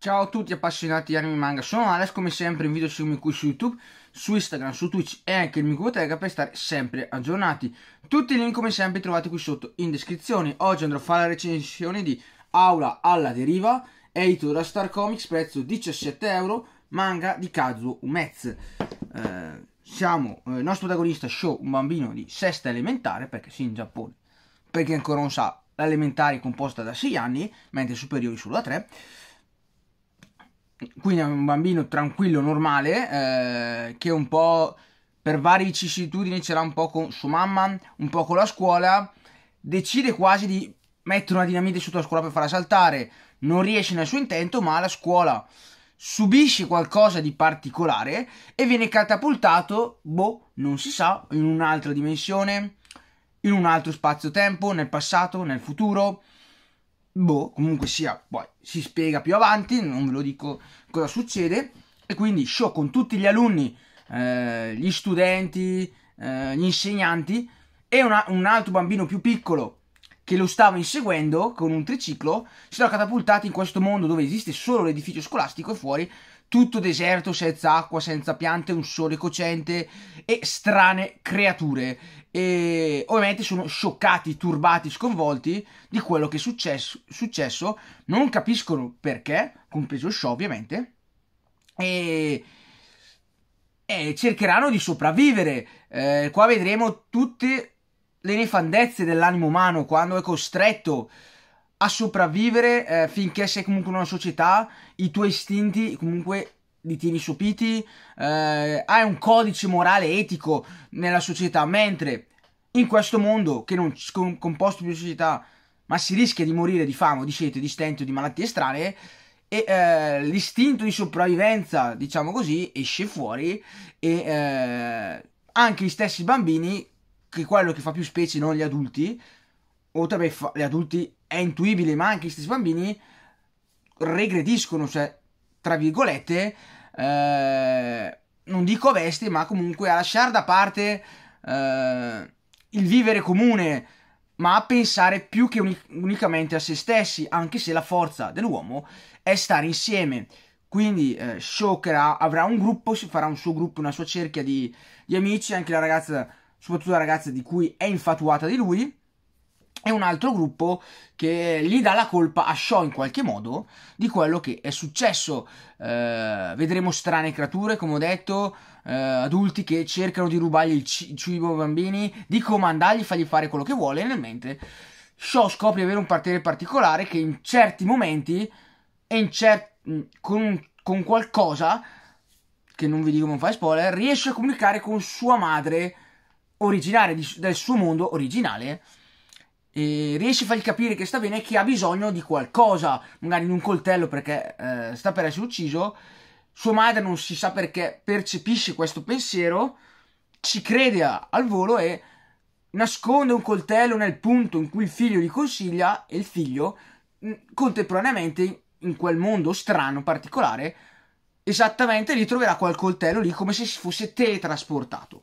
Ciao a tutti appassionati di anime manga, sono Alex come sempre, invito a seguirmi qui su YouTube, su Instagram, su Twitch e anche in Micuboteca per stare sempre aggiornati. Tutti i link come sempre trovate qui sotto in descrizione. Oggi andrò a fare la recensione di Aula alla deriva, edito da Star Comics, prezzo 17 euro, manga di Kazuo Umez. Eh, siamo, eh, il nostro protagonista Show, un bambino di sesta elementare, perché sì in Giappone, perché ancora non sa, l'elementare è composta da 6 anni, mentre i superiori solo da 3 quindi è un bambino tranquillo, normale, eh, che un po' per varie vicissitudini ce l'ha un po' con sua mamma, un po' con la scuola, decide quasi di mettere una dinamite sotto la scuola per farla saltare, non riesce nel suo intento, ma la scuola subisce qualcosa di particolare e viene catapultato, boh, non si sa, in un'altra dimensione, in un altro spazio-tempo, nel passato, nel futuro, boh, comunque sia, poi si spiega più avanti, non ve lo dico cosa succede. E quindi show con tutti gli alunni, eh, gli studenti, eh, gli insegnanti e una, un altro bambino più piccolo che lo stava inseguendo con un triciclo, si era catapultati in questo mondo dove esiste solo l'edificio scolastico e fuori tutto deserto, senza acqua, senza piante, un sole cocente e strane creature. E ovviamente sono scioccati, turbati, sconvolti di quello che è successo, successo. non capiscono perché, compreso il show ovviamente, e, e cercheranno di sopravvivere. Eh, qua vedremo tutte le nefandezze dell'animo umano quando è costretto a sopravvivere eh, finché sei comunque in una società, i tuoi istinti comunque li tieni sopiti, eh, hai un codice morale etico nella società, mentre in questo mondo che non è composto più di società, ma si rischia di morire di fame, di sete, di stento, di malattie strane, e eh, l'istinto di sopravvivenza, diciamo così, esce fuori e eh, anche gli stessi bambini che quello che fa più specie non gli adulti, oltre a fa- gli adulti è intuibile, ma anche questi bambini regrediscono, cioè, tra virgolette, eh, non dico a vesti, ma comunque a lasciare da parte eh, il vivere comune, ma a pensare più che unic- unicamente a se stessi, anche se la forza dell'uomo è stare insieme. Quindi eh, Shocker avrà un gruppo, si farà un suo gruppo, una sua cerchia di, di amici, anche la ragazza soprattutto la ragazza di cui è infatuata di lui, e un altro gruppo che gli dà la colpa a Shaw in qualche modo di quello che è successo. Eh, vedremo strane creature, come ho detto, eh, adulti che cercano di rubargli il, c- il cibo ai bambini, di comandargli, fargli fare quello che vuole, nel mentre Shaw scopre di avere un partere particolare che in certi momenti e in cer- mm, con, con qualcosa, che non vi dico non fai spoiler, riesce a comunicare con sua madre originare di, del suo mondo originale, e riesci a fargli capire che sta bene e che ha bisogno di qualcosa, magari di un coltello perché eh, sta per essere ucciso. Sua madre non si sa perché percepisce questo pensiero, ci crede a, al volo e nasconde un coltello nel punto in cui il figlio gli consiglia e il figlio mm, contemporaneamente in quel mondo strano, particolare, esattamente lì troverà quel coltello lì come se si fosse teletrasportato.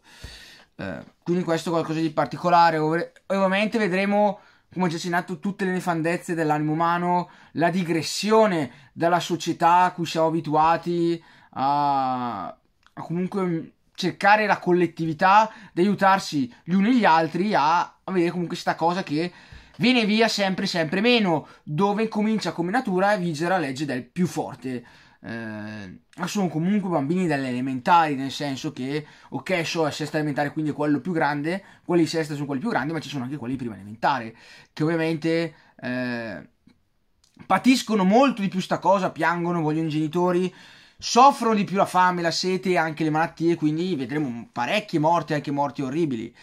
Eh, quindi questo è qualcosa di particolare. ovviamente vedremo come già ha tutte le nefandezze dell'animo umano, la digressione dalla società a cui siamo abituati a, a comunque mm, cercare la collettività, di aiutarsi gli uni gli altri a, avere comunque questa cosa che viene via sempre sempre meno, dove comincia come natura a vigere la legge del più forte. Eh, ma sono comunque bambini dalle elementari, nel senso che, ok, so è sesta elementare, quindi è quello più grande, quelli di sesta sono quelli più grandi, ma ci sono anche quelli di prima elementare, che ovviamente eh, patiscono molto di più sta cosa, piangono, vogliono i genitori, soffrono di più la fame, la sete e anche le malattie, quindi vedremo parecchie morti, anche morti orribili.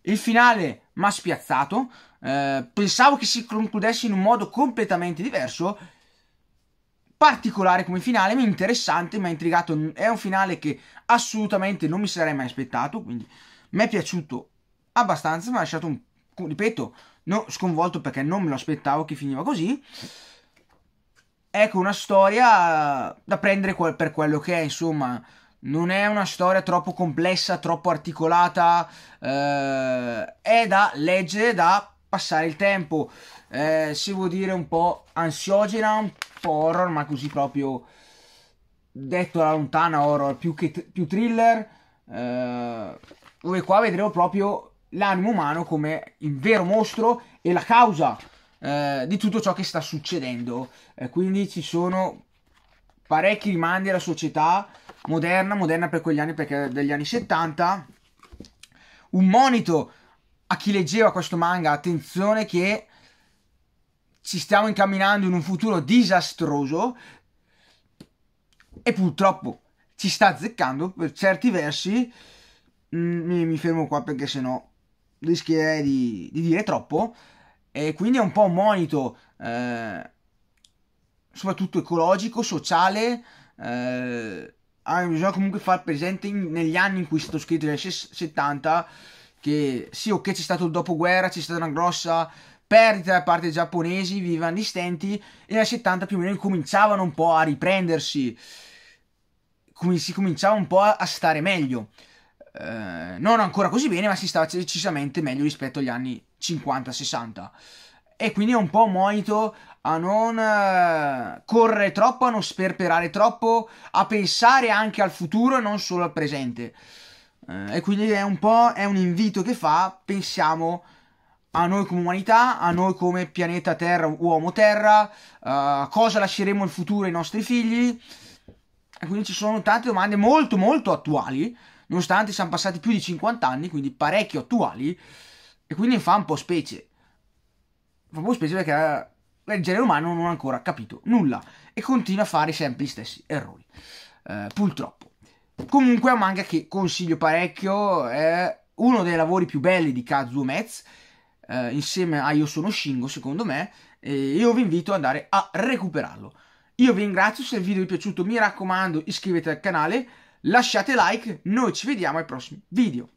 Il finale mi ha spiazzato, eh, pensavo che si concludesse in un modo completamente diverso, particolare come finale, ma interessante, mi ha intrigato, è un finale che assolutamente non mi sarei mai aspettato, quindi mi è piaciuto abbastanza, mi ha lasciato un, ripeto, no, sconvolto perché non me lo aspettavo che finiva così. Ecco una storia da prendere per quello che è, insomma, non è una storia troppo complessa, troppo articolata, eh, è da leggere, da passare il tempo, eh, se vuol dire un po' ansiogena, un po' horror, ma così proprio detto alla lontana horror, più, che, più thriller, eh, dove qua vedremo proprio l'animo umano come il vero mostro e la causa eh, di tutto ciò che sta succedendo. Eh, quindi ci sono parecchi rimandi alla società moderna, moderna per quegli anni perché degli anni 70, un monito a chi leggeva questo manga, attenzione che ci stiamo incamminando in un futuro disastroso e purtroppo ci sta azzeccando per certi versi. Mm, mi, mi fermo qua perché sennò rischierei di, di, dire troppo. E quindi è un po' un monito, eh, soprattutto ecologico, sociale. Eh, ah, bisogna comunque far presente in, negli anni in cui è stato scritto, nel anni 70 che sì, ok, c'è stato il dopoguerra, c'è stata una grossa perdita da parte dei giapponesi, vivevano di stenti e nel 70 più o meno cominciavano un po' a riprendersi, com- si cominciava un po' a, stare meglio. Eh, non ancora così bene, ma si stava decisamente meglio rispetto agli anni 50-60. E quindi è un po' un monito a non eh, correre troppo, a non sperperare troppo, a pensare anche al futuro e non solo al presente. Eh, e quindi è un po' è un invito che fa, pensiamo a noi come umanità, a noi come pianeta Terra, uomo Terra, eh, cosa lasceremo il futuro ai nostri figli. E quindi ci sono tante domande molto molto attuali, nonostante siamo passati più di 50 anni, quindi parecchio attuali, e quindi fa un po' specie. Fa un po' specie perché eh, il genere umano non ha ancora capito nulla e continua a fare sempre gli stessi errori, eh, purtroppo. Comunque è un manga che consiglio parecchio, è uno dei lavori più belli di Kazuo Metz, eh, insieme a Io sono Shingo secondo me, e io vi invito ad andare a recuperarlo. Io vi ringrazio, se il video vi è piaciuto mi raccomando iscrivetevi al canale, lasciate like, noi ci vediamo ai prossimi video.